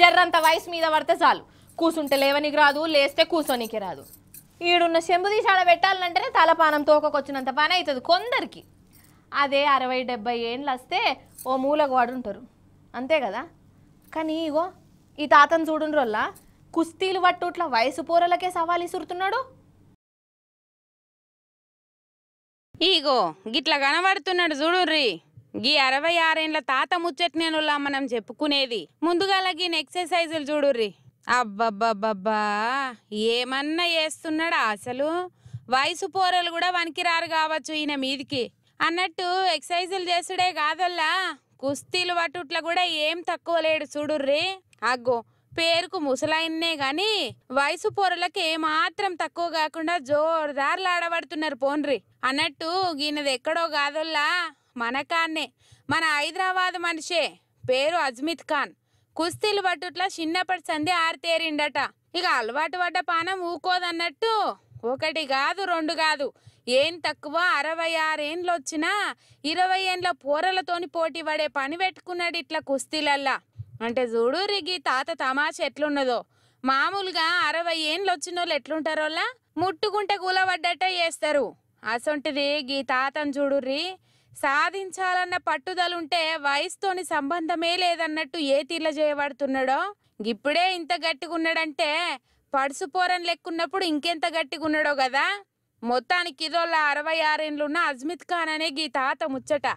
జర్రంత వయసు మీద పడితే చాలు కూసుంటే లేవనికి రాదు లేస్తే కూసోనికి రాదు ఈడున్న చెంబు దీశాడ పెట్టాలంటేనే తలపానం తోకకొచ్చినంత పని అవుతుంది కొందరికి అదే అరవై డెబ్బై ఏండ్లు వస్తే ఓ మూలకు వాడుంటారు అంతే కదా కానీ ఇగో ఈ తాతను చూడుండ్రోల్లా కుస్తీలు పట్టుట్ల వయసు పోరలకే సవాలు ఇసురుతున్నాడు ఈగో గిట్లా కనబడుతున్నాడు చూడుర్రీ గీ అరవై ఆరేండ్ల తాత ముచ్చట్నేనులా మనం చెప్పుకునేది ముందుగా గీ ఎక్సర్సైజులు చూడుర్రి అబ్బబ్బబ్బబ్బా ఏమన్నా చేస్తున్నాడా అసలు వయసు పోరలు కూడా వనికిరారు కావచ్చు ఈయన మీదికి అన్నట్టు ఎక్సర్సైజులు చేసుడే కాదల్లా కుస్తీలు పట్టుట్ల కూడా ఏం తక్కువ లేడు చూడుర్రి అగ్గో పేరుకు ముసలాయన్నే గాని వయసు పొరలకి ఏమాత్రం తక్కువ కాకుండా జోరుదారులు ఆడబడుతున్నారు పోన్రి అన్నట్టు ఈయనది ఎక్కడో కాదల్లా మనకాన్నే మన హైదరాబాద్ మనిషే పేరు అజ్మిత్ ఖాన్ కుస్తీలు పట్టుట్లా చిన్నప్పటి సంధి ఆరితేరిండట ఇక అలవాటు పడ్డ పానం ఊకోదన్నట్టు ఒకటి కాదు రెండు కాదు ఏం తక్కువ అరవై ఆరేండ్లు వచ్చినా ఇరవై ఏండ్ల పోరలతోని పోటీ పడే పని పెట్టుకున్నాడు ఇట్లా కుస్తీలల్లా అంటే చూడు రిగి తాత తమాష ఎట్లున్నదో మామూలుగా అరవై ఏండ్లు వచ్చిన వాళ్ళు ఎట్లుంటారోలా ముట్టుకుంటే కూలబడ్డట చేస్తారు అసొంటిది గీ తాతను చూడుర్రీ సాధించాలన్న పట్టుదలుంటే వయసుతోని సంబంధమే లేదన్నట్టు ఏ తీర్ల చేయబడుతున్నాడో ఇప్పుడే ఇంత గట్టిగున్నాడంటే పడుసుపోరని లెక్కున్నప్పుడు ఇంకెంత గట్టిగున్నాడో కదా మొత్తానికి ఇదోళ్ళ అరవై ఆరేండ్లున్న అజ్మిత్ ఖాన్ అనే గీ తాత ముచ్చట